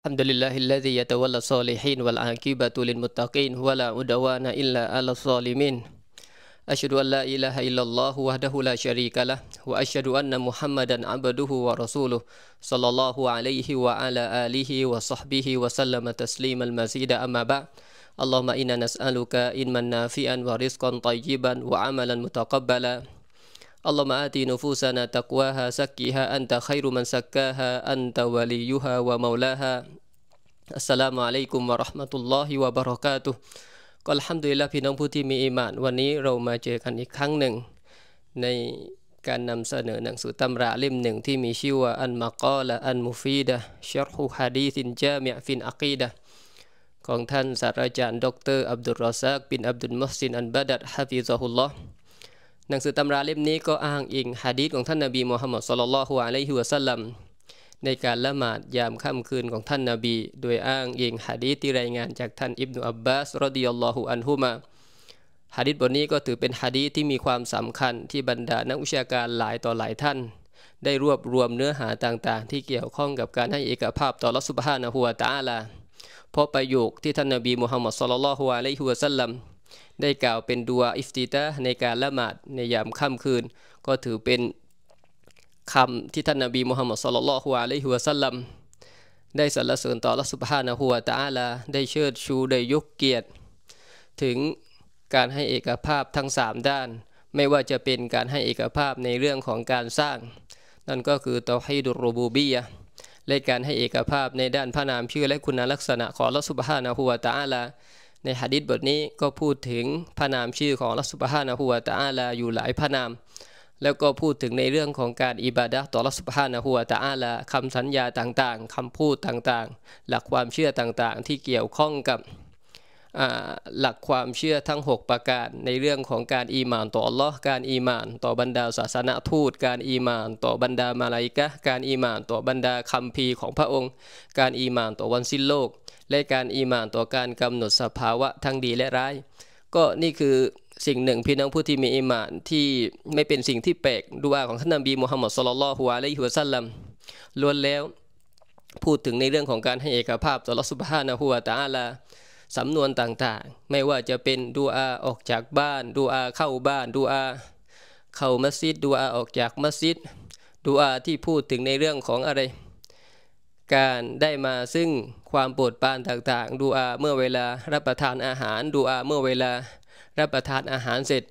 Alhamdulillahilladzi yatawalla salihin wal aqibatu lil muttaqin wa la udawana illa ala salimin. Asyhadu an la ilaha illallah wahdahu la syarikalah wa asyhadu anna Muhammadan abduhu wa rasuluh sallallahu alaihi wa ala alihi wa sahbihi wa sallama tasliman mazida amma ba. Allahumma inna nas'aluka ilman nafi'an wa rizqan tayyiban wa amalan mutaqabbala. اللهم آت نفوسنا تقواها زكها أنت خير من زكاها أنت وليها ومولاها السلام عليكم ورحمة الله وبركاته ก็ห้ามดุยละพี่น้องผู้ที่มีอิมานวันนี้เรามาเจอกันอีกครั้งหนึ่งในการนำเสนอหนังสือตำราเล่มหนึ่งที่มีชื่อว่าอันมากอละอันมุฟีดะชัรฮุฮะดีซินจามิฟินอักีดะของท่านศาสตราจารย์ดรอับดุลรอซักบินอับดุลมุสซินอันบาดัดฮะฟิซะฮุลลอฮ์หนังสือตำราเล่มนี้ก็อ้างอิงฮะดีษของท่านนาบีมูฮัมมัดสุลลัลฮุอะลัยฮิวะสัลลัมในการละหมาดยามค่ำคืนของท่านนาบีโดยอ้างอิงฮะดีษที่รายงานจากท่านอิบนุอับบาสรดิยัลลอฮุอันฮุมาฮะดีษบทนี้ก็ถือเป็นฮะดีษที่มีความสำคัญที่บรรดานักวิชาการหลายต่อหลายท่าน ได้รวบรวมเนื้อหาต่างๆ ที่เกี่ยวข้องกับการให้เอกภาพต่อลัสุบฮานะฮัวตาลาเพราะประโยคที่ท่านนาบีมูฮัมมัดสุลลัลฮุอะลัยฮิวะสัลลัมได้กล่าวเป็นดัวอิฟติตะในการละหมาดในยามค่ำคืน ก็ถือเป็นคำที่ท่านนบีมุฮัมมัดสุลลัลฮุอะลัยฮิวะสัลลัมได้สรรเสริญต่อระสุบฮานะฮุวาตาลาได้เชิดชูได้ยกเกียรติ ถึงการให้เอกภาพทั้ง 3 ด้าน ไม่ว่าจะเป็นการให้เอกภาพในเรื่องของการสร้างนั่นก็คือตอฮีดุรบูบียะและการให้เอกภาพในด้านพระนามชื่อและคุณลักษณะของระสุบฮานะฮุวาตาลาในฮะดิษบทนี้ก็พูดถึงพระนามชื่อของลัสุบฮานะฮุวาตาอาลาอยู่หลายพระนาม แล้วก็พูดถึงในเรื่องของการอิบาดะต่อลัสุบฮานะฮุวาตาอาลาคำสัญญาต่างๆคำพูดต่างๆ หลักความเชื่อต่างๆที่เกี่ยวข้องกับหลักความเชื่อทั้ง 6 ประการในเรื่องของการอีมานต่ออัลลอฮ์การอีมาน ต่อบรรดาศาสนาทูตการอีมานต่อบรรดามาลายกะการอีมานต่อบรรดาคัมภีร์ของพระองค์ การอีมานต่อวันสิ้นโลกและการอีหม่าน ต่อการกำหนดสภาวะทั้งดีและร้าย ก็นี่คือสิ่งหนึ่งพี่น้องผู้ที่มีอิหม่านที่ไม่เป็นสิ่งที่แปลกดูอาของท่านนบีมุฮัมมัดสุลลัลฮุวาลัยฮิวซัลลัมล้วนแล้ว พูดถึงในเรื่องของการให้เอกภาพต่อลอสุบฮานะฮุวาตาอาลาสำนวนต่างๆ ไม่ว่าจะเป็นดูอาออกจากบ้านดูอาเข้าบ้านดูอาเข้ามัสยิดดูอาออกจากมัสยิดดูอาที่พูดถึงในเรื่องของอะไรการได้มาซึ่งความโปรดปานต่างๆ ดูอาเมื่อเวลารับประทานอาหารดูอาเมื่อเวลารับประทานอาหารเสร็จ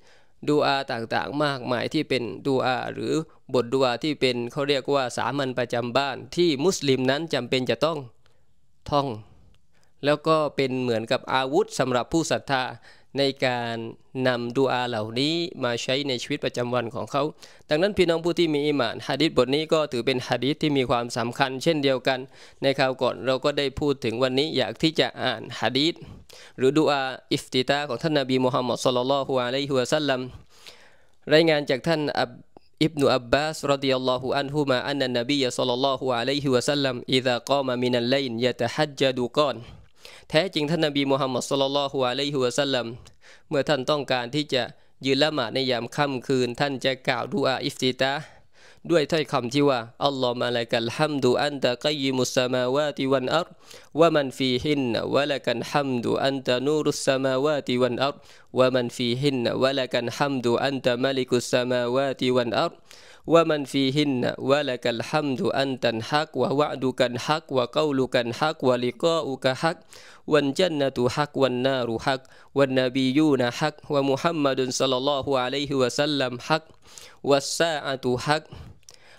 ดูอาต่างๆ มากมายที่เป็นดูอา หรือบทดูอาที่เป็นเขาเรียกว่าสามัญประจำบ้าน ที่มุสลิมนั้นจำเป็นจะต้องท่อง แล้วก็เป็นเหมือนกับอาวุธสำหรับผู้ศรัทธาในการนำดูอาเหล่านี้มาใช้ในชีวิตประจำวันของเขา ดังนั้นพี่น้องผู้ที่มีอิมานฮะดิษบทนี้ก็ถือเป็นฮะดิษที่มีความสำคัญเช่นเดียวกัน ในคราวก่อนเราก็ได้พูดถึงวันนี้อยากที่จะอ่านฮะดิษหรือดูอาอิฟติตาของท่านนาบีมูฮัมมัดสุลลัลฮุอะลัยฮุอะสัลลัมรายงานจากท่านอับอิบนุอับบาสรดิยัลลอฮุอันฮุมาอันนบีสุลลัลอฮุอะลัยฮุวะสัลลัมอิซากามะมินัลไลน์ยะตะฮัจจดูกอนแท้จริงท่านนบีมูฮัมมัดสุลลัลฮุอะลัยฮุวะสัลลัมเมื่อท่านต้องการที่จะยืนละหมาดในยามค่ำคืนท่านจะกล่าวดูอาอิฟติตะด้วยถ้อยคำที่ว่าอัลลอฮ์มาลากันฮัมดูอันตะกัยมุสมาวาติวันอัรวะมันฟีหินวะลากันฮัมดูอันตะนูรุสมาวาติวันอัรวะมันฟีหินวะลากันฮัมดูอันตะมาลิกุสมาวาติวันอัร ومن فيهن ولك الحمد أنت الحق ووعدك الحق وقولك الحق ولقاؤك حق والجنة حق والنار حق والنبيون حق ومحمد صلى الله عليه وسلم حق والساعة حق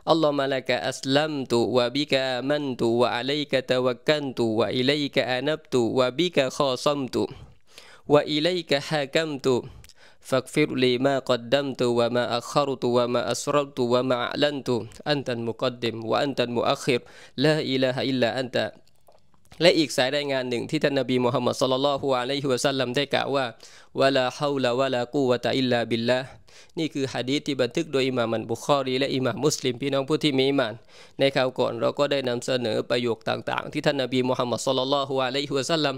اللهم لك أسلمت وبك آمنت وعليك توكلت وإليك أنبت وبك خاصمت وإليك حاكمت فاغفر لي ما قدمت وما أخرت وما أسررت وما أعلنت أنت المقدم وأنت المؤخر لا إله إلا أنت และอีกสายรายงานหนึ่งที่ท่านนบีมูฮัมมัดสลลัลฮุอะลัยฮิวะสัลลัมได้กล่าวว่าวะลาฮาวลาวะลากูวะตะอิลลาบิลละนี่คือฮะดีษที่บันทึกโดยอิหม่ามันบุคอรีและอิหม่ามุสลิมพี่น้องผู้ที่มีอิมาน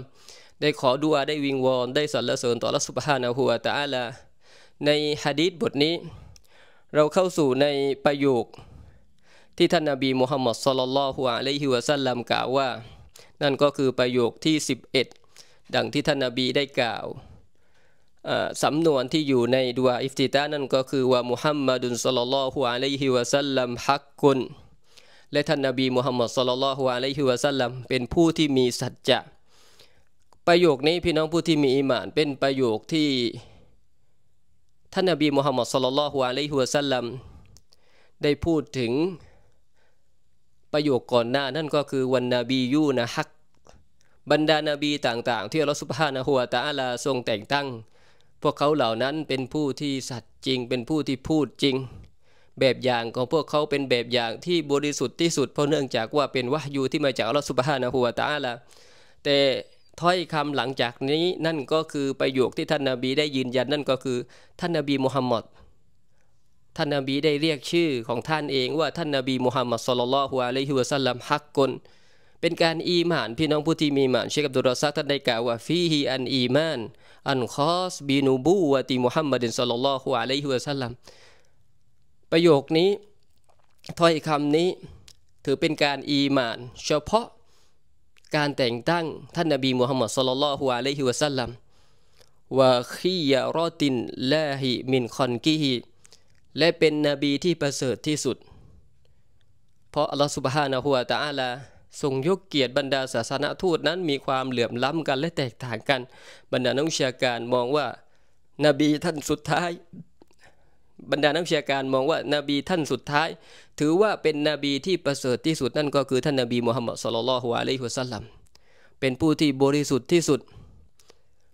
ได้ขอดุอาได้วิงวอนได้สรรเสริญต่อละสุภานาหัวตาอัลาในฮะดีษบทนี้ เราเข้าสู่ในประโยคที่ท่านนาบีมุฮัมมัดสลลัลลอฮุอะลัยฮิวะซัลลัมกล่าวว่า นั่นก็คือประโยคที่ 11 ดังที่ท่านนาบีได้กล่าวสำนวนที่อยู่ในดวอิฟติตานั่นก็คือว่ามุฮัมมัดุนสลลัลลอฮุอะลัยฮิวะซัลลัมฮักกุนและท่านนาบีมุฮัมมัดสลลัลลอฮุอะลัยฮิวะซัลลัมเป็นผู้ที่มีสัจจะประโยคนี้พี่น้องผู้ที่มีอิมาน เป็นประโยคที่ท่านอบีมุฮัมมัดสุลลัลฮุอะลัยฮุวสัลลัมได้พูดถึงประโยคก่อนหน้านั่นก็คือวันนบียูนะฮัก บรรดานาบีต่าง ๆ ที่อัลลอฮฺสุบฮานะฮุวาตาลาทรงแต่งตั้ง พวกเขาเหล่านั้นเป็นผู้ที่สัตย์จริง เป็นผู้ที่พูดจริง แบบอย่างของพวกเขาเป็นแบบอย่างที่บริสุทธิ์ที่สุด เพราะเนื่องจากว่าเป็นวะยูที่มาจากอัลลอฮฺสุบฮานะฮุวาตาลาแต่ถ้อยคำหลังจากนี้นั่นก็คือประโยคที่ท่านนาบีได้ยืนยันนั่นก็คือท่านนาบีมุฮัมมัด ท่านนาบีได้เรียกชื่อของท่านเองว่าท่านนาบีมุฮัมมัดสุลลัลฮุอะลัยฮิวะสัลลัมฮักกลเป็นการอีหมานพี่น้องผู้ที่มีหมานเชคกับดุลรอซักท่านได้กล่าวว่าฟีฮีอันอีมานอันคอสบินูบูวะติมุฮัมมัดินสุลลัลฮุอะลัยฮิวะสัลลัมประโยคนี้ถ้อยคำนี้ ถือเป็นการอีหมาน เฉพาะการแต่งตั้งท่านนบีมูฮัมมัดสลลัลฮุอะลัยฮิวะสัลลัมวะคียารอตินลาฮิมินคอนกีฮิและเป็นนบีที่ประเสริฐที่สุด เพราะอัลลอฮฺสุบฮานะฮุวาตะอาลา ทรงยกเกียรติบรรดาศาสนาทูตนั้นมีความเหลื่อมล้ำกันและแตกต่างกันบรรดานักวิชาการมองว่านบีท่านสุดท้ายบรรดานักวิชาการมองว่านาบีท่านสุดท้าย ถือว่าเป็นนบีที่ประเสริฐที่สุดนั่นก็คือท่านนาบีมูฮัมมัดสุลลัลฮุอะลัยฮุสัลลัมเป็นผู้ที่บริสุทธิ์ที่สุด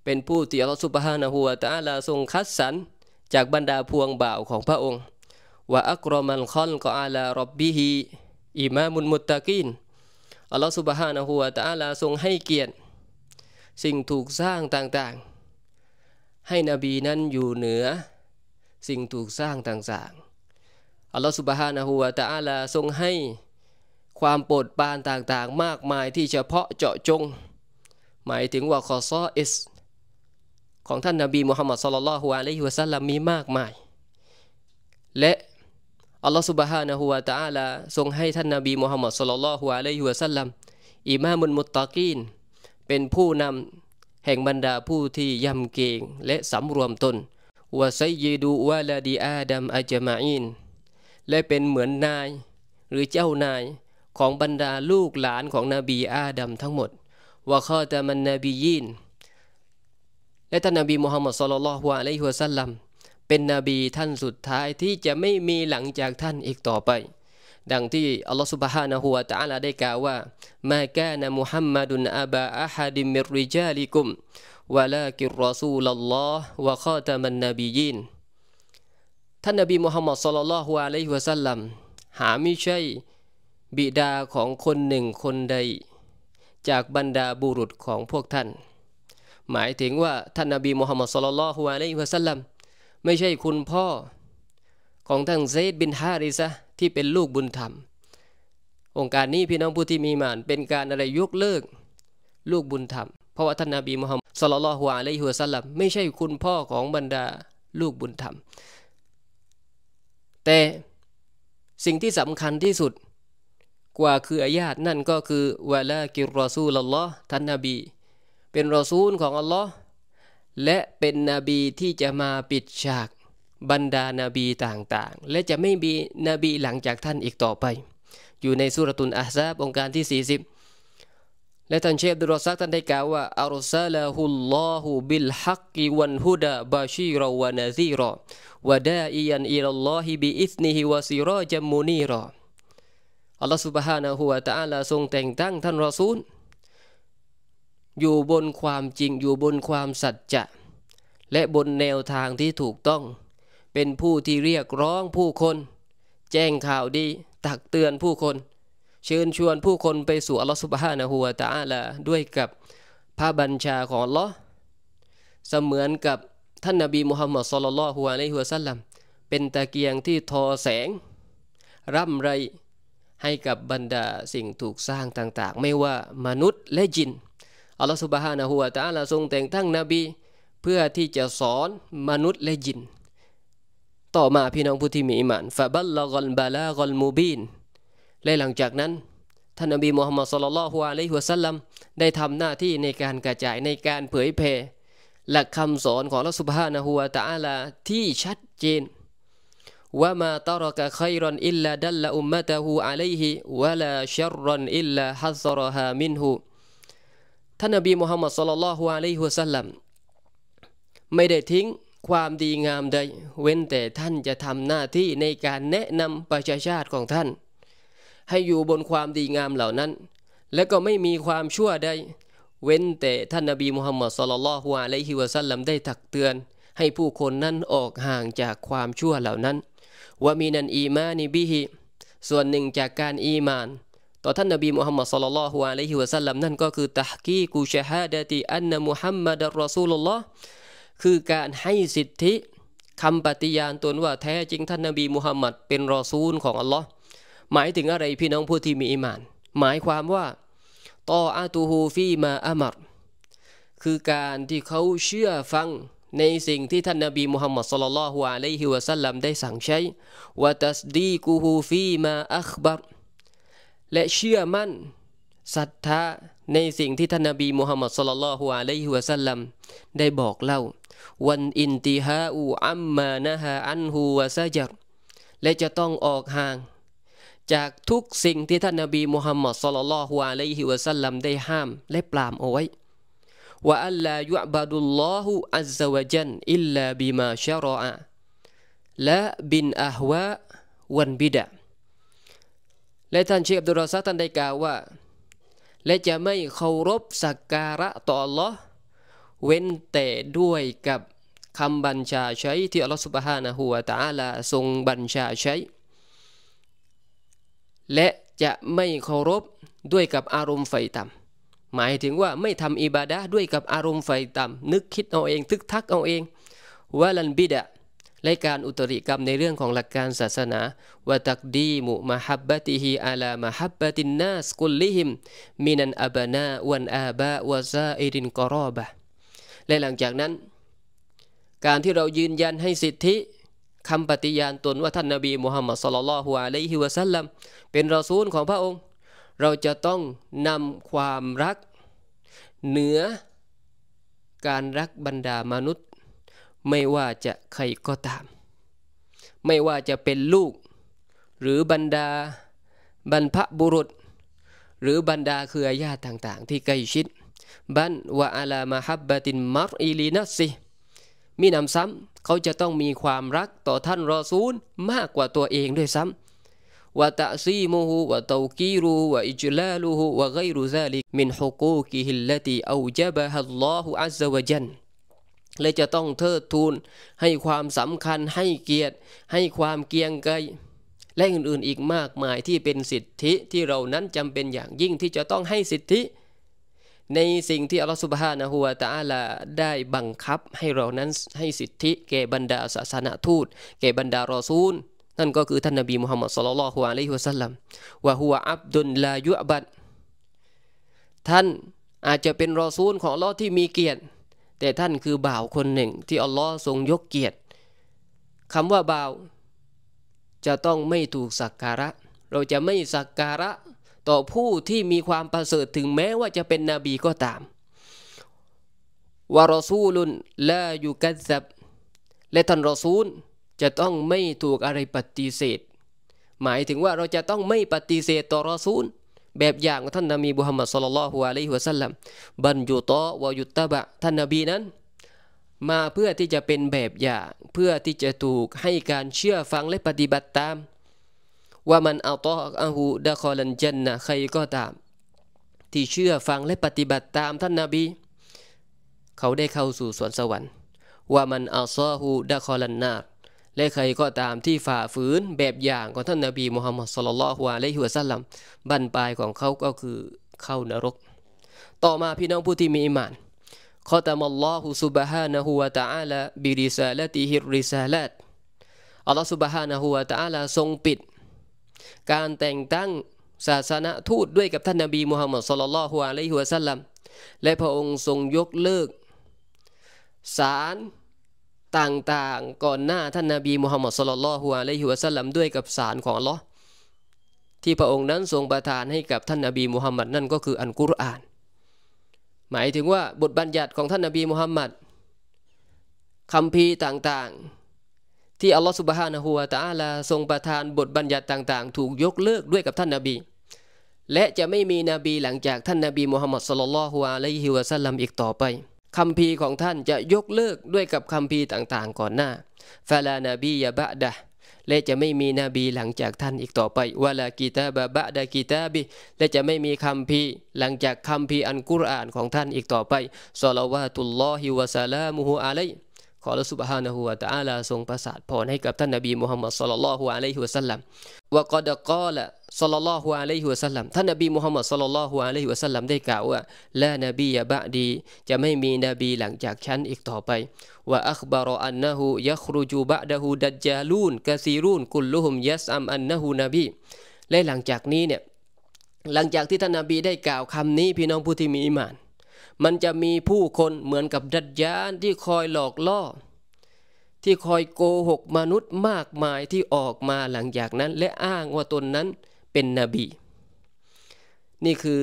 เป็นผู้ที่อัลลอฮฺสุบฮานะฮุวะตาลาทรงคัดสรร จากบรรดาพวงบ่าวของพระองค์ ว่าอักรอมันคอนก็อาลารบบิฮีอิมามุนมุตตะกินอัลลอฮฺสุบฮานะฮุวะตาลาทรงให้เกียรติสิ่งถูกสร้างต่างๆ ให้นบีนั้นอยู่เหนือสิ่งถูกสร้างต่างๆอัลลอฮฺสุบฮานะฮูวาตะอาลาทรงให้ความโปรดปรานต่างๆ มากมายที่เฉพาะเจาะจง หมายถึงว่าคอซออิสของท่านนาบีมุฮัมมัดสลลัลฮุอะลัยฮิวะซัลลัมมีมากมาย และอัลลอฮฺสุบฮานะฮูวาตะอาลาทรงให้ท่านนาบีมุฮัมมัดสลลัลฮุอะลัยฮิวะซัลลัมอิมามุนมุตตะกีนเป็นผู้นำแห่งบรรดาผู้ที่ยำเกรงและสำรวมตนวาไซยีดูวาลาดีอาดัมอาจมาอินและเป็นเหมือนนาย หรือเจ้านายของบรรดาลูกหลานของนบีอาดัมทั้งหมดว่าข้อตามันนบียินและท่านนบีมูฮัมมัดสุลลัลฮวาไลฮุสัลลัมเป็นนบีท่านสุดท้ายที่จะไม่มีหลังจากท่านอีกต่อไป ดังที่อัลลอฮฺสุบฮานะฮุวาตะอาลาได้กล่าวว่ามากนะมุฮัมมัดุนอาบะอาฮัดิมิริจาลิกุมวะลากิรอซูลลอฮ์วะข้อตะมันนบียินท่านนบีมุฮัมมัดสุลลัลฮุอะลัยฮิวะสัลลัมหาไม่ใช่บิดาของคนหนึ่งคนใดจากบรรดาบุรุษของพวกท่าน หมายถึงว่าท่านนบีมุฮัมมัดสุลลัลฮุอะลัยฮิวะสัลลัมไม่ใช่คุณพ่อ ของท่านเซดบินฮาริซะที่เป็นลูกบุญธรรม องค์การนี้พี่น้องผู้ที่มีมานเป็นการอะไรยกเลิก ลูกบุญธรรมเพราะว่าท่านนบีมุฮัมสลลลอฮุอะลัยฮิวสลัมไม่ใช่คุณพ่อของบรรดาลูกบุญธรรม แต่สิ่งที่สำคัญที่สุดกว่าคืออาญาตนั่นก็คือวะลากิรอซูลลอฮ์ท่านนบี เป็นรอซูลของอัลลอฮ์และเป็นนบีที่จะมาปิดฉากบรรดานาบีต่างๆ และจะไม่มีนบีหลังจากท่านอีกต่อไป อยู่ในสุรตุนอาซาบองค์การที่ 40และท่านเชฟดุรซักท่านได้กล่าว ว่าอัลซาลาฮุลลอฮุบิลฮักกิวันฮุดะบาชีรอวานาซีรอวะดาอียันอิลลอฮิบิอิสนีฮิวาซีรอจัมมูนีรออัลลอฮฺบฮานะฮแวะะอาลาทรงแต่งตั้งท่านรอซูล อยู่บนความจริง อยู่บนความสัจจะ และบนแนวทางที่ถูกต้อง เป็นผู้ที่เรียกร้องผู้คน แจ้งข่าวดี ตักเตือนผู้คนเชิญชวนผู้คนไปสู่อัลลอฮฺสุบฮานะฮูวาตาอัละด้วยกับ พระบัญชาของอัลลอฮ์เสมือนกับท่านนบีมุฮัมมัดสุลลัลฮุาไลฮุสัลลัมเป็นตะเกียงที่ทอแสง ร่ำไรให้กับบรรดาสิ่งถูกสร้างต่างๆ ไม่ว่ามนุษย์และจินอัลลอฮฺสุบฮานะฮุวาตาละทรงแต่งตั้งนบี เพื่อที่จะสอนมนุษย์และจิน ต่อมาพี่น้องผู้ที่มีอิมานฟะบัลลกลบาลากลมูบีนและหลังจากนั้น ท่านอบีมุฮัมมัดสุลลัลฮุอะลัยฮุวสัลลัมได้ทำหน้าที่ในการกระจายในการเผยแผ่หลักคำสอนของละสุบฮานหัวตาลาที่ชัดเจนว่ามาตรกะขัยรอนอิลลาดัลละอุมมะตะฮูอะลัยฮิวะลาชัรรอนอิลลาฮัซรฮามินฮูท่านอบีมุฮัมมัดสุลลัลฮุอะลัยฮุวสัลลัมไม่ได้ทิ้งความดีงามใด เว้นแต่ท่านจะทำหน้าที่ในการแนะนำประชาชาติของท่านให้อยู่บนความดีงามเหล่านั้น และก็ไม่มีความชั่วใด เว้นแต่ท่านนบีมุฮัมมัดสุลลัลฮุอะลัยฮิวะซัลลัมได้ตักเตือน ให้ผู้คนนั้นออกห่างจากความชั่วเหล่านั้นว่ามีนันอีมานิบิฮิส่วนหนึ่งจากการอีมาน ต่อท่านนบีมุฮัมมัดสุลลัลฮุอะลัยฮิวะซัลลัมนั่นก็คือตะกกีกูชะฮาดะติอันนมุฮัมมัดรอซูลุลลอฮ์คือการให้สิทธิคำปฏิญาณตนว่าแท้จริงท่านนบีมุฮัมมัดเป็นรอซูลของอัลลอฮ์หมายถึงอะไรพี่น้องผู้ที่มีอิมาน หมายความว่า ตออาตูฮูฟีมาอามัดคือการที่เขาเชื่อฟังในสิ่งที่ท่านนบีมุฮัมมัดสลลัลฮุอะลัยฮิวะสัลลัมได้สั่งใช้วะตัสดีกูฮูฟีมาอัคบัรและเชื่อมั่นศรัทธาในสิ่งที่ท่านนบีมุฮัมมัดสลลัลฮุอะลัยฮิวะสัลลัมได้บอกเล่า วันอินติฮาอูอัมมานะฮะอันฮูวะซาจัรและจะต้องออกห่างจากทุกสิ่งที่ท่านนบีมุฮัมมัดสลลัลฮุอะลัยฮิวะสัลลัมได้ห้ามและปรามเอาไว้ว่าอัลลอฮฺยุบดุลลอฮฺอัลซาวะจันอิลลาบิมาชะรออะและบินอัฮวะวันบิดะและท่านเชคอับดุลรอซาท่านได้กล่าวว่า และจะไม่เคารพสักการะต่อลลอฮ h เว้นแต่ด้วยกับคำบัญชาใช้ที่อัลลอฮฺสุบฮานะฮูวะตะอาลาทรงบัญชาใช้และจะไม่เคารพด้วยกับอารมณ์ไฟต่ำหมายถึงว่าไม่ทำอิบาดะด้วยกับอารมณ์ไฟต่ำนึกคิดเอาเองทึกทักเอาเองวาลันบิดะและการอุตริกรรมในเรื่องของหลักการศาสนาวาตักดีมุมหับบะติฮีอาลามหับบะตินนาสกุลลิหิม มินันอับนาวันอาบะวะซาอิรินกรอบะ และหลังจากนั้น การที่เรายืนยันให้สิทธิคำปฏิญาณตนว่าท่านนาบีมุฮัมมัดสลลัลฮุอะลัยฮิวะซัลลัมเป็นรอซูลของพระองค์ เราจะต้องนำความรัก เหนือการรักบรรดามนุษย์ ไม่ว่าจะใครก็ตาม ไม่ว่าจะเป็นลูก หรือบรรดา บรรพบุรุษ หรือบรรดาเครือญาติต่างๆ ที่ใกล้ชิด บันวะอาลามาฮับบะตินมัรอีลีนัสซีมีนำซ้ำเขาจะต้องมีความรักต่อท่านรอซูล มากกว่าตัวเองด้วยซ้ำวะตะซีมูฮูวะตอกีรูวะอิจลาลูฮูวะไกรุซาลิกมินฮุกูกิฮิลลตีอูจบะฮัลลอฮุอัซวะจันและจะต้องเทิดทูน ให้ความสำคัญให้เกียรติให้ความเกียงไกรและอื่นๆอีกมากมายที่เป็นสิทธิที่เรานั้นจำเป็นอย่างยิ่งที่จะต้องให้สิทธิในสิ่งที่อัลลอฮฺสุบฮานะฮูวาตะอาลาได้บังคับให้เรานั้นให้สิทธิ แก่บรรดาศาสนาทูตแก่บรรดารอซูลนั่นก็คือ ท่านนบีมุฮัมมัดสุลลัลฮุอะลัยฮิวะสัลลัมวะฮุวะอับดุลลายุอบัด ท่านอาจจะเป็นรอซูลของอัลลอฮ์ที่มีเกียรติแต่ท่านคือบ่าวคนหนึ่งที่อัลลอฮ์ทรงยกเกียรติคำว่าบ่าว จะต้องไม่ถูกสักการะ เราจะไม่สักการะต่อผู้ที่มีความประเสริฐถึงแม้ว่าจะเป็นนบีก็ตามวารอซูลุนละยูกัซับและท่านรอซูล จะต้องไม่ถูกอะไรปฏิเสธ หมายถึงว่าเราจะต้องไม่ปฏิเสธต่อรอซูล แบบอย่างท่านนบีบุฮัมมัดสุลลัลฮุอะลัยฮิวะสัลลัมบันยุตอวายุตตะบะท่านนบีนั้น มาเพื่อที่จะเป็นแบบอย่างเพื่อที่จะถูกให้การเชื่อฟังและปฏิบัติตามว่ามันเอาตออาหูดะคอลันจันนะใครก็ตาม ที่เชื่อฟังและปฏิบัติตามท่านนาบี เขาได้เข้าสู่สวนสวรรค์ว่ามันอัลซอฮูดะคอลันนาและใครก็ตามที่ฝ่าฝืนแบบอย่างของท่านนาบีมูฮัมมัดสุลลัลฮวาและฮิวซัลลัมบรรปลายของเขาก็คือเข้านรก ต่อมาพี่น้องผู้ที่มีอิมานขอตามัลลอฮุซุบฮานะฮุวาตะอาลาบิริซาลติฮิริซาลัตอัลลอฮ์ซุบฮานะฮุวาตะอาลาทรงปิดการแต่งตั้งศาสนาทูตด้วยกับท่านนบีมูฮัมมัดสุลลัลฮุอะลัยฮิวะสัลลัมและพระองค์ทรงยกเลิกสาร ต่างๆ ก่อนหน้าท่านนบีมูฮัมมัดสุลลัลฮุอะลัยฮิวะสัลลัมด้วยกับสารของอัลลอฮ์ที่พระองค์นั้นทรงประทานให้กับท่านนบีมูฮัมมัดนั่นก็คืออันกุรอาน หมายถึงว่าบทบัญญัติของท่านนบีมูฮัมมัดคำพีต่างๆที่อัลลอฮฺสุบฮานะฮูวาตาลาทรงประทานบทบัญญัติต่างๆถูกยกเลิกด้วยกับท่านนาบี และจะไม่มีนบีหลังจากท่านนาบีมูฮัมมัดสลลัลฮุอะลัยฮิวะสัลลัมอีกต่อไปคำพีของท่านจะยกเลิกด้วยกับคำพีต่างๆก่อนหน้าฟาลานาบียาบะดะและจะไม่มีนบีหลังจากท่านอีกต่อไปวะลากีตาบะบะดากีตาบิและจะไม่มีคำพีหลังจากคำพีอันกุรอานของท่านอีกต่อไปสลาวาตุลลอฮิวะสัลลัมุฮุอะลัยขอละสุบฮานะฮูวะตะอาลาทรงประสาทพรให้กับ ท่านนบีมุฮัมมัดสลลัลลอฮุอะลัยฮิวะสัลลัมวะกอดกอละสลลัลลอฮุอะลัยฮิวะสัลลัมท่านนบีมุฮัมมัดสลลัลลอฮุอะลัยฮิวะสัลลัมได้กล่าวว่าละนบียะบะดี จะไม่มีนบีหลังจากฉันอีกต่อไปวะอัคบารออันนะฮูยัครูจูบะดะฮูดัจจาลูนกะซีรูนกุลลุฮุมยัสอัมอันนะฮูนบีและหลังจากนี้เนี่ยหลังจากที่ท่านนบีได้กล่าวคำนี้ พี่น้องผู้ที่มีอิมานมันจะมีผู้คนเหมือนกับดัจยานที่คอยหลอกล่อ ที่คอยโกหกมนุษย์มากมายที่ออกมาหลังจากนั้น และอ้างว่าตนนั้นเป็นนบีนี่คือ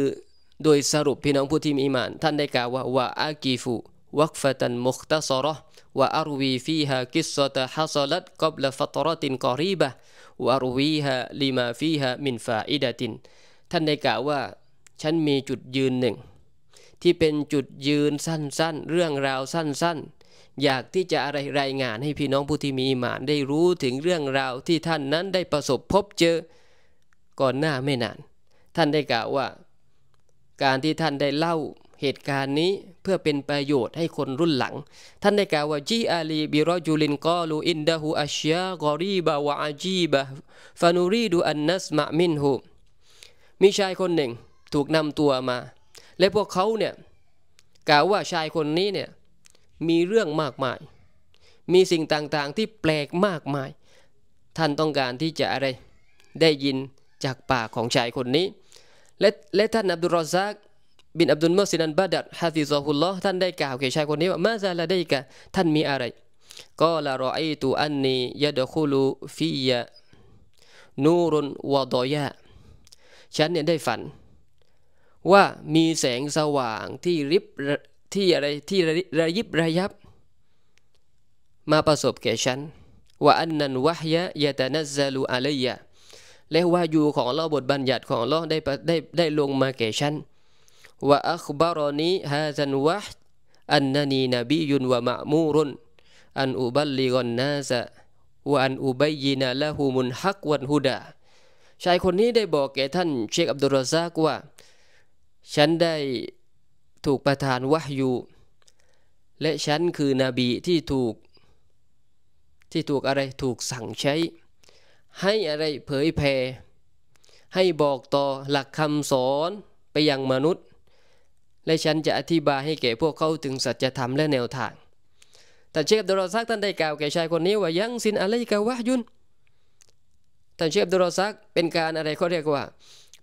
โดยสรุปพี่น้องผู้ที่มีมานท่านได้กล่าวว่าวะอากีฟุวักฟะตัน มุคตสรอวะอารวีฟีฮากิสตะฮัสลัดกับลฟัตรตินกอรีบะวะอารวีฮาลิมาฟีฮามินฟาอิดะตินท่านได้กล่าวว่า ฉันมีจุดยืนหนึ่งที่เป็นจุดยืนสั้นๆ เรื่องราวสั้นๆ อยากที่จะอะไรรายงานให้พี่น้องผู้ที่มีอิมาน ได้รู้ถึงเรื่องราวที่ท่านนั้นได้ประสบพบเจอ ก่อนหน้าไม่นาน ท่านได้กล่าวว่า การที่ท่านได้เล่าเหตุการณ์นี้เพื่อเป็นประโยชน์ให้คนรุ่นหลัง ท่านได้กล่าวว่าจีอาลีบิรอจูลินกอลูอินดะฮูอัชยากอรีบาวะอาจีบะฟานูรีดูอันนัสมะมินฮูมีชายคนหนึ่งถูกนำตัวมาและพวกเขาเนี่ยกล่าวว่าชายคนนี้เนี่ยมีเรื่องมากมาย มีสิ่งต่างๆที่แปลกมากมาย ท่านต้องการที่จะอะไรได้ยินจากปากของชายคนนี้ และและท่านอับดุลรอซัก บินอับดุลมอสินันบาดัดฮะฟิซอฮุลลอฮ์ท่านได้กล่าวแก่ชายคนนี้ว่ามาซาลาได้กะท่านมีอะไรก็ละรอไอตูอันนียะดคูลูฟียะนูรุนวะดอยะฉันเนี่ยได้ฝันว่ามีแสงสว่างที่ริบที่อะไร ที่ระยิบระยับ มาประสบแก่ฉัน ว่าอันนันวะยะยะตะนัซซาลูอะลัยยะและว่าอยู่ของลอบทบัญญัติของลอได้ได้ได้ลงมาแก่ฉัน ว่าอัคบารอนีฮาซันวะอันนันีนบียุนวะมะมูรุนอันอุบัลลิกอนนาซะวะอันอุบัยยินาละหูมุนฮักวันฮุดา ชายคนนี้ได้บอกแก่ท่าน เชคอับดุลรซากว่าฉันได้ถูกประทานวะยู และฉันคือนบีที่ถูกที่ถูกอะไรถูกสั่งใช้ ให้อะไรเผยแผ่ให้บอกต่อหลักคำสอนไปยังมนุษย์ และฉันจะอธิบายให้แก่พวกเขาถึงสัจธรรมและแนวทางแต่เชฟดรอซักท่านได้กล่าวแก่ชายคนนี้ว่ายังสินอะไรกับวะยุนท่านเชฟดรอซักเป็นการอะไรเขาเรียกว่า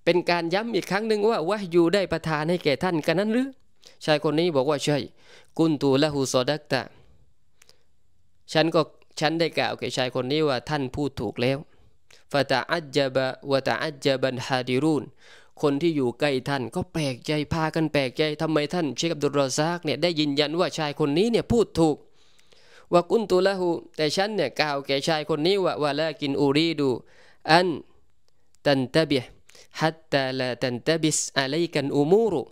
เป็นการย้ำอีกครั้งหนึ่งว่าวะยูได้ประทานให้แก่ท่านกันนั้นหรือ ชายคนนี้บอกว่าใช่ กุนตูละหูซอดักตะฉันก็ฉันได้กล่าวแก่ชายคนนี้ว่า ท่านพูดถูกแล้วฟาตาอัจจบะวะตาอัจจบันฮาดิรุนคนที่อยู่ใกล้ท่าน ก็แปลกใจพากันแปลกใจทำไมท่าน เชคอับดุลรอซากเนี่ยได้ยืนยันว่าชายคนนี้เนี่ยพูดถูก ว่ากุนตุละหู แต่ฉันเนี่ยกล่าวแก่ชายคนนี้ว่าว่าละกินอูรีดู อันตันตะเบียฮัตตาลาตันตบิสอะไรกันอุมูรุ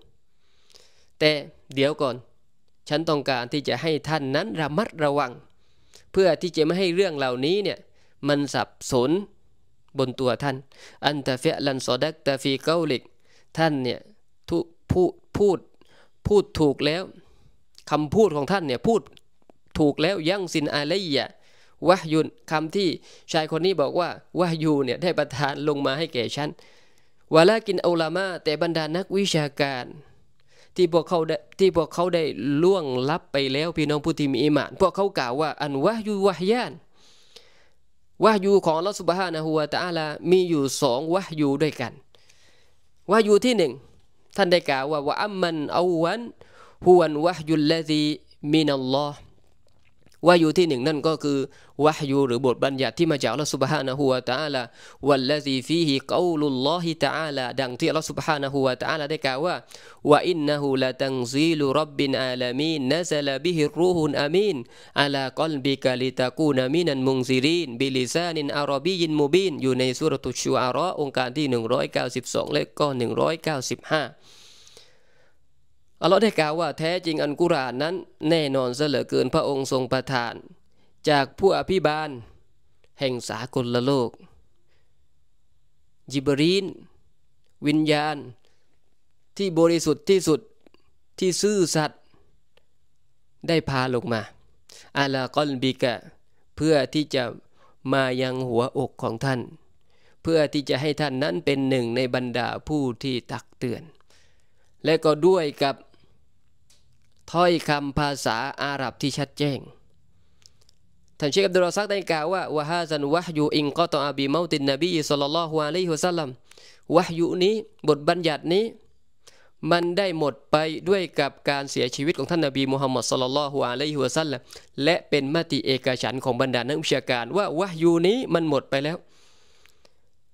แต่เดี๋ยวก่อน ฉันต้องการที่จะให้ท่านนั้นระมัดระวัง เพื่อที่จะไม่ให้เรื่องเหล่านี้เนี่ย มันสับสนบนตัวท่าน อันตะเฟลันซอดักตะฟีเกาลิกท่านเนี่ยทุพูดพูดพูดถูกแล้ว คำพูดของท่านเนี่ยพูดถูกแล้วยั่งสินอาลัยะวะยุนคำที่ชายคนนี้บอกว่าวะยูเนี่ยได้ประทานลงมาให้แก่ฉันวาลากินอัลลามะแต่บรรดานักวิชาการ ที่พวกเขาที่พวกเขาได้ล่วงลับไปแล้วพี่น้องผู้ที่มีอิมานพวกเขากล่าวว่า อันวะยูวะฮยานวะยูของลอสุบฮานะฮูวาตะอาลา มีอยู่สองวะยูด้วยกันวะยูที่หนึ่งท่านได้กล่าวว่าวะอัมมันอวันฮุวันวะยุลลดีมินัลลอฮ์ว่าอยู่ที่หนึ่งนั่นก็คือวะฮยูหรือบทบัญญัติที่มาจากอัลลอฮฺสุบฮานะฮูวาตาลาวัลละซีฟีฮิกาลุลลอฮิตาลาดังที่อัลลอฮฺสุบฮานะฮูวาตาลาได้กล่าวว่าวะอินนะฮูละตังซีลุรับบินอาลามีนนัซลบิฮิ รูฮุนอามีนอาลากอลบิกาลิตากูนามินันมุงซิรินบิลิซานินอารบียินมูบินอยู่ในสุรตุชูอาระ องค์การที่หนึ่งร้อยเก้าสสิบองและก็หนึ่งร้้อยเกาสิบห้าอัลลอฮ์ได้กล่าวว่าแท้จริงอันกุรานนั้นแน่นอนเสลอเกินพระองค์ทรงประทาน จากผู้อภิบาล แห่งสากลโลกยิบรีน วิญญาณ ที่บริสุทธิ์ที่สุดที่ซื่อสัตย์ได้พาลงมาอาลากอนบิกะ เพื่อที่จะมายังหัวอกของท่าน เพื่อที่จะให้ท่านนั้นเป็นหนึ่งในบรรดาผู้ที่ตักเตือน และก็ด้วยกับถ้อยคำภาษาอาหรับที่ชัดแจ้ง ท่านเชคอับดุลซักได้กล่าวว่าวะฮาซันวะฮยูอิงกอตอบีเมาตินนบีสุลลัลฮวะลัยฮุสัลลัมวะฮยูนี้บทบัญญัตินี้ มันได้หมดไปด้วยกับการเสียชีวิตของท่านนบีมุฮัมมัดสุลลัลฮวะลัยฮุสัลลัมและเป็นมติเอกฉันของบรรดานักวิชาการว่าวะฮยูนี้มันหมดไปแล้ว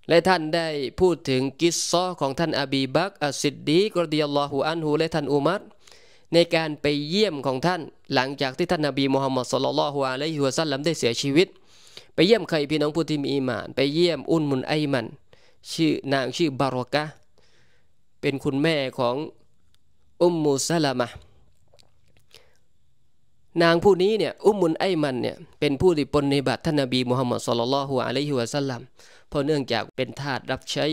และท่านได้พูดถึงกิสซอของท่านอบีบักอัสซิดดีกรดิยัลลอฮุอันฮุและท่านอุมัรในการไปเยี่ยมของท่าน หลังจากที่ท่านนาบีมูฮัมมัดสุลลัลฮุอะลัยฮิวะซัลลัมได้เสียชีวิต ไปเยี่ยมใครพี่น้องผู้ที่มีอิมาน ไปเยี่ยมอุนมุนไอมัน ชื่อนางชื่อบารอกะเป็นคุณแม่ของอุมมุสลามะนางผู้นี้เนี่ยอุมมุนไอมันเนี่ยเป็นผู้ที่ปนในบัตรท่านนบีมูฮัมมัดสุลลัลฮุอะลัยฮิวะซัลลัมเพราะเนื่องจากเป็นทาสรับใช้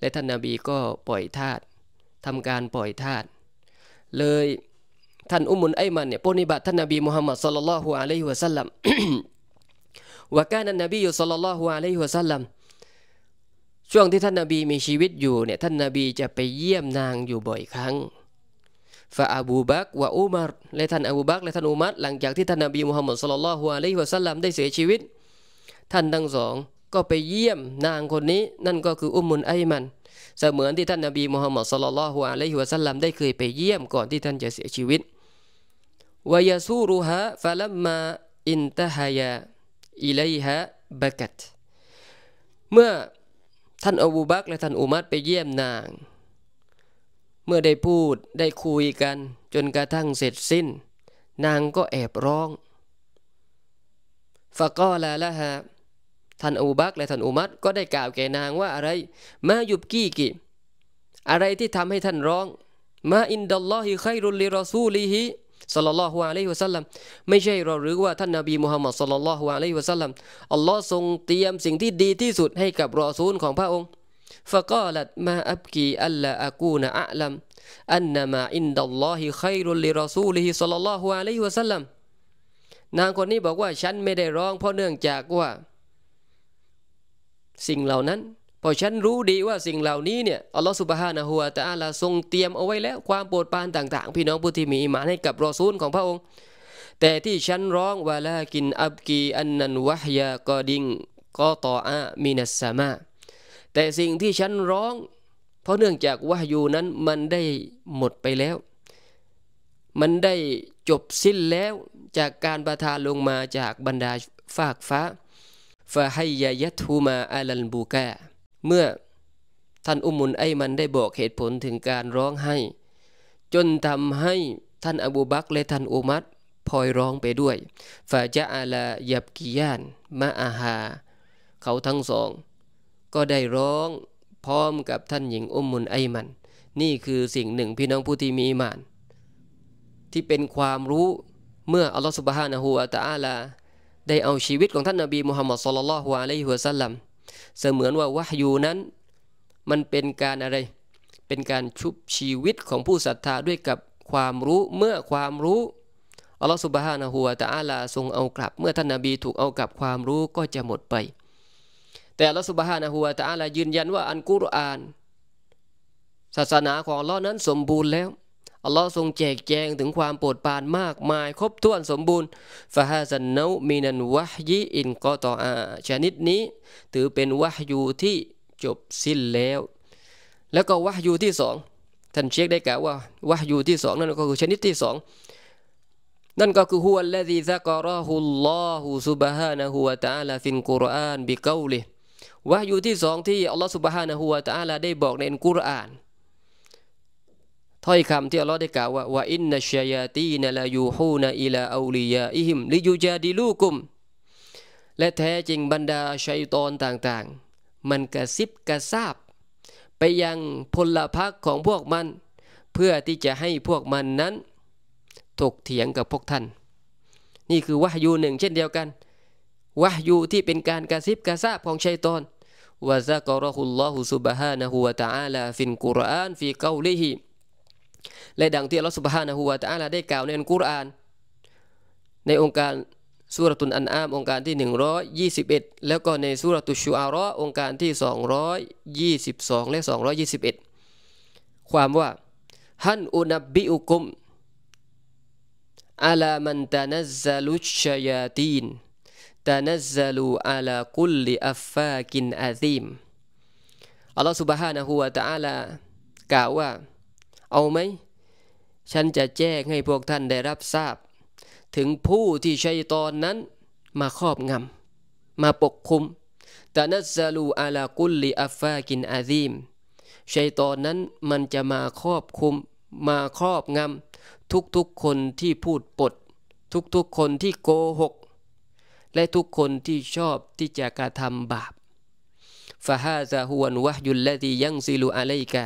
และท่านนบีก็ปล่อยทาสทำการปล่อยทาสเลยท่านอุมุลไอมันเนี่ยปฏิบัติท่านนบีมุฮัมมัดสุลลัลฮุอะลัยฮุวะสัลลัมวกากานนบีอยู่สุลลัลฮุอะลัยฮุวะสัลลัมช่วงที่ท่านนบีมีชีวิตอยู่เนี่ยท่านนบีจะไปเยี่ยมนางอยู่บ่อยครั้งฟาอบูบักวะอุมารและท่านอบูบักและท่านอุมัรหลังจากที่ท่านนบีมุฮัมมัดสุลลัลฮุอะลัยฮุวะสัลลัมได้เสียชีวิต ท่านทั้งสองก็ไปเยี่ยมนางคนนี้ นั่นก็คืออุมุลไอมันเสมือนที่ท่านนบีมูฮัมมัดสลลัลฮุอะลัยฮิวะสัลลัมได้เคยไปเยี่ยมก่อนที่ท่านจะเสียชีวิตวายาซูรุฮะฟะลัมมาอินตะฮายะอิไลฮะบะกัตเมื่อท่านอบูบักและท่านอุมัดไปเยี่ยมนาง เมื่อได้พูดได้คุยกันจนกระทั่งเสร็จสิ้น นางก็แอบร้องฟะกอลาละฮะท่านอูบักและท่านอุมัดก็ได้กล่าวแก่นางว่าอะไรมายุบกี้กิ อะไรที่ทำให้ท่านร้อง มาอินดัลลอฮิไครุลลิรอซูลีฮิสัลลัลลอฮุอะลัยฮิวะสัลลัมไม่ใช่เราหรือว่าท่านนบีมุฮัมมัดสัลลัลลอฮุอะลัยฮิวะสัลลัมอัลลอฮ์ทรงเตรียมสิ่งที่ดีที่สุดให้กับรอซูลของพระองค์ฟะกอลัดมาอับกีอัลลาอากูนอัลัมอันนมาอินดัลลอฮิไยรุลลิรอซูลีฮิสัลลัลลอฮุอะลัยฮิวะสัลลัมนางคนนี้บอกว่าฉันไม่ได้ร้องเพราะเนื่องจากว่าสิ่งเหล่านั้นพอฉันรู้ดีว่าสิ่งเหล่านี้เนี่ยอัลลอฮฺสุบฮานะฮุวาตะอาลาทรงเตรียมเอาไว้แล้ว ความโปรดปานต่างๆ พี่น้องผู้ที่มีอิมานให้กับรอซูลของพระองค์ แต่ที่ฉันร้องวาลากินอับกีอันนันวะฮยากอดิงกอตออามินัสสามา แต่สิ่งที่ฉันร้อง เพราะเนื่องจากวะยูนั้นมันได้หมดไปแล้ว มันได้จบสิ้นแล้วจากการประทานลงมาจากบรรดาฟากฟ้าฟาให้ยายทูมาอาลันบูกาเมื่อท่านอุมุลไอมันได้บอกเหตุผลถึงการร้องไห้ จนทำให้ท่านอบูบักและท่านอุมัดพลอยร้องไปด้วยฟาจะอาลายับกิยานมาอาฮาเขาทั้งสอง ก็ได้ร้องพร้อมกับท่านหญิงอุมุลไอมัน นี่คือสิ่งหนึ่งพี่น้องผู้ที่มีมาน ที่เป็นความรู้เมื่ออัลลอฮฺสุบฮานะฮูวะตะอาลาได้เอาชีวิตของท่านนาบีมุฮัมมัดสุลลัลฮวาลัยฮุสัลลัมเสมือนว่าวะฮยูนั้น มันเป็นการอะไร เป็นการชุบชีวิตของผู้ศรัทธาด้วยกับความรู้เมื่อความรู้อัลลอฮฺสุบฮานะฮูวาตะอาลาทรงเอากลับ เมื่อท่านนาบีถูกเอากลับความรู้ก็จะหมดไป แต่อัลลอฮฺสุบฮานะฮูวาตะอาลายืนยันว่าอันกุรอาน ศาสนาของอัลลอฮ์นั้นสมบูรณ์แล้วอัลลอฮ์ทรงแจกแจงถึงความโปรดปรานมากมาย ครบถ้วนสมบูรณ์ฟาฮาซันนามินันวะยีอินกอตออาชนิดนี้ ถือเป็นวะฮยูที่จบสิ้นแล้ว แล้วก็วะฮยูที่สองท่านเชคได้กล่าวว่าวะฮยูที่สองนั่นก็คือชนิดที่สองนั่นก็คือฮุวลลซีซักรอฮุลลอฮุซุบฮานะฮุวะตะอาลาฟินกุรอานบิกาวลิวะฮยูที่สองที่อัลลอฮ์ซุบฮานะฮุวะตะอาลาได้บอกในอัลกุรอานถ้อยคำที่อัลลอฮ์ได้กล่าวว่าว่าอินนัชยาตีนลายูฮูนอิลาอูลียาอิหิมลิยูจาดิลูกุมและแท้จริงบรรดาชัยตอนต่างๆ มันกระซิบกระซาบ ไปยังพลพรรคของพวกมัน เพื่อที่จะให้พวกมันนั้นถกเถียงกับพวกท่าน นี่คือวะยูหนึ่ง เช่นเดียวกันวะยูที่เป็นการกระซิบกระซาบของชัยตอนวะซากรอฮุลลอฮุซุบฮานะฮูวะตะอาลาฟินกุรอานฟีกาลิฮิและดังที่อัลลอฮฺสุบฮานะฮูวาตาลาได้กล่าวในอัลกุรอาน ในองค์การสุรตุนอันอามองค์การที่121 แล้วก็ในสุรตุชูอาระองค์การที่ 222และ221 ความว่าฮันอุนับบิอุกุมอาลามันตานัซลุชยาตีนตานัซลูอาลาคุลลิอัฟฟากินอาซีมอัลลอฮฺสุบฮานะฮูวาตาลากล่าวว่าเอาไหม ฉันจะแจ้งให้พวกท่านได้รับทราบ ถึงผู้ที่ชัยตอนนั้นมาครอบงำมาปกคุมตานัสลูอาลากุลลิอัฟฟากินอาซีมชัยตอนนั้นมันจะมาครอบคุม มาครอบงำทุกๆคนที่พูดปด ทุกๆคนที่โกหก และทุกคนที่ชอบที่จะกระทำบาปฟาฮาซาฮวนวะยุลละดียังซิลูอาเลกา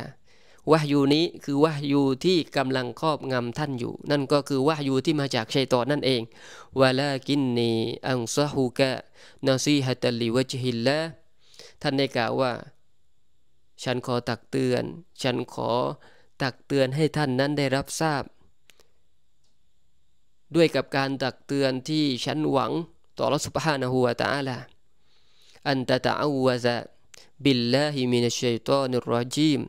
วะยูนี้คือวะยูที่กำลังครอบงำท่านอยู่ นั่นก็คือวะยูที่มาจากชัยตอนนั่นเองวาลากินนีอังซะฮูกะนาซีฮัตลิวะจฮิลละท่านได้กล่าวว่า ฉันขอตักเตือน ฉันขอตักเตือนให้ท่านนั้นได้รับทราบ ด้วยกับการตักเตือนที่ฉันหวังต่อรัสุภานะหัวตาละอันตะตะอวะซะบิลลาฮิมินัชชัยตอนิรรจีม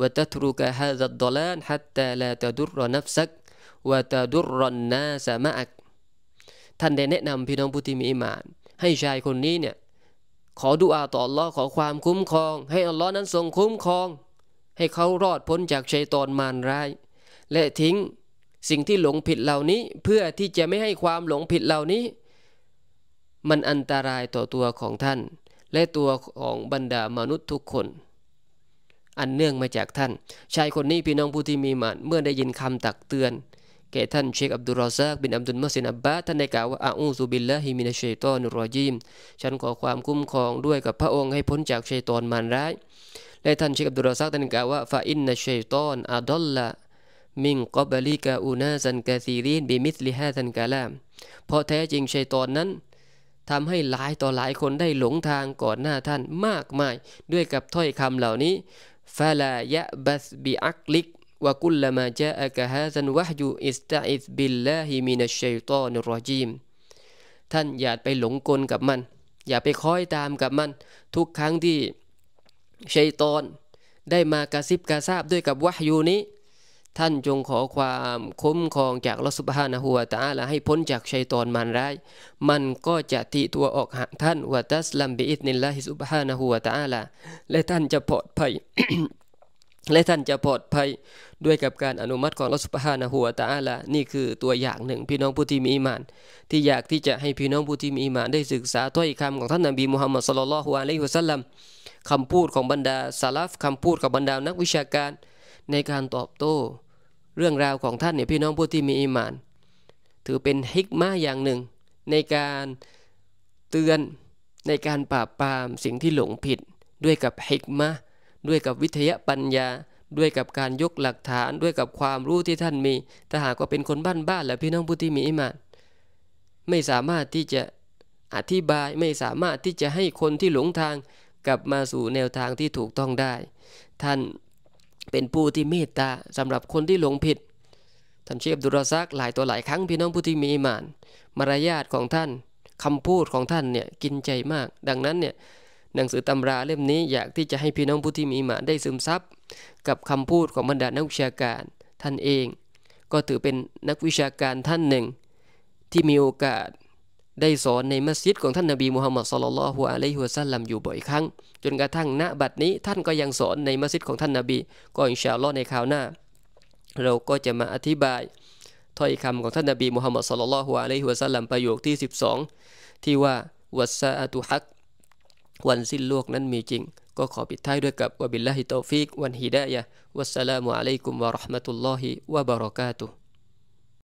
وتترك هذا الضلال حتى لا تدر نفسك وتدر الناس معك ท่านได้แนะนำพี่น้องผู้ที่มีอิมาน ให้ชายคนนี้เนี่ยขอดุอาต่ออัลลอฮ์ขอความคุ้มครอง ให้อัลลอฮ์นั้นทรงคุ้มครอง ให้เขารอดพ้นจากชัยตอนมารร้าย และทิ้งสิ่งที่หลงผิดเหล่านี้ เพื่อที่จะไม่ให้ความหลงผิดเหล่านี้ มันอันตรายต่อตัวของท่าน และตัวของบรรดามนุษย์ทุกคนอันเนื่องมาจากท่าน ชายคนนี้พี่น้องผู้ที่มีมันเมื่อได้ยินคำตักเตือน แก่ท่านเชคอับดุลรอซักบินอับดุลมัสินอับบาท่านได้กล่าวว่าอาอูซูบิลละฮิมินาชัยตอนรอยิมฉันขอความคุ้มครองด้วยกับพระองค์ให้พ้นจากชัยตอนมารร้าย และท่านเชคอับดุลรอซักท่านกล่าวว่าฟาอินนาชัยตอนอาดอลละมิงกอบลิกาอูนาซันกาซีรีนบิมิสลิฮะซันกาลามเพราะแท้จริงชัยตอนนั้นทำให้หลายต่อหลายคนได้หลงทางก่อนหน้าท่านมากมายด้วยกับถ้อยคำเหล่านี้ فلا يأبث بعقلك وكلما جاءك هذا الوحي استعذ بالله من الشيطان الرجيم ท่านอย่าไปหลงกลกับมัน อย่าไปคอยตามกับมัน ทุกครั้งที่ ชัยตอน ได้มากระซิบกระซาบด้วยกับวะฮยูนี้ท่านจงขอความคุ้มครองจากลอสุบฮานะฮัวตาละให้พ้นจากชัยตอนมันร้าย มันก็จะตีตัวออกห่างท่านวะตัสลัมบิอิสนิลลาฮิสุบฮานะฮัวตาละและท่านจะปลอดภัย และท่านจะปลอดภัยด้วยกับการอนุมัติของลอสุบฮานะฮัวตาละนี่คือตัวอย่างหนึ่งพี่น้องผู้ที่มีอิมาน ที่อยากที่จะให้พี่น้องผู้ที่มีอิมานได้ศึกษาถ้อยคำของท่านนบีมุฮัมมัดสุลลัลฮุอะลัยฮุสัลลัมคำพูดของบรรดาสลัฟคำพูดของบรรดานักวิชาการ ในการตอบโต้เรื่องราวของท่านเนี่ยพี่น้องผู้ที่มีอีมาน ถือเป็นฮิกมาอย่างหนึ่ง ในการเตือนในการปราบปรามสิ่งที่หลงผิดด้วยกับฮิกมาด้วยกับวิทยาปัญญาด้วยกับการยกหลักฐานด้วยกับความรู้ที่ท่านมีถ้าหากว่าเป็นคนบ้านบ้านและพี่น้องผู้ที่มีอิมาน ไม่สามารถที่จะอธิบายไม่สามารถที่จะให้คนที่หลงทางกลับมาสู่แนวทางที่ถูกต้องได้ท่านเป็นผู้ที่เมตตาสำหรับคนที่หลงผิดท่านเชฟดุรซักหลายตัวหลายครั้งพี่น้องผู้ที่มีอิมาน มารยาทของท่าน คำพูดของท่านเนี่ยกินใจมาก ดังนั้นเนี่ยหนังสือตำราเล่มนี้อยากที่จะให้พี่น้องผู้ที่มีอิมานได้ซึมซับกับคำพูดของบรรดานักวิชาการท่านเอง ก็ถือเป็นนักวิชาการท่านหนึ่งที่มีโอกาสได้สอนในมัสยิดของท่านนบีมูฮัมมัดสุลลัลฮุอะลัยฮุวะซัลลัมอยู่บ่อยครั้งจนกระทั่งณบัดนี้ ท่านก็ยังสอนในมัสยิดของท่านนบี ก็อินชาอัลลอฮ์ในคราวหน้า เราก็จะมาอธิบายถ้อยคำของท่านนบีมูฮัมมัดสุลลัลฮุอะลัยฮุวะซัลลัมประโยคที่12 ที่ว่าวัสซาอตุฮัก วันสิ้นโลกนั้นมีจริง ก็ขอปิดท้ายด้วยกับวบิลลาฮิตอฟิกวันฮิดะยะวัสสลามุอะลัยกุมวะราะห์มะตุลลอฮิวะบะเราะกาตุฮ์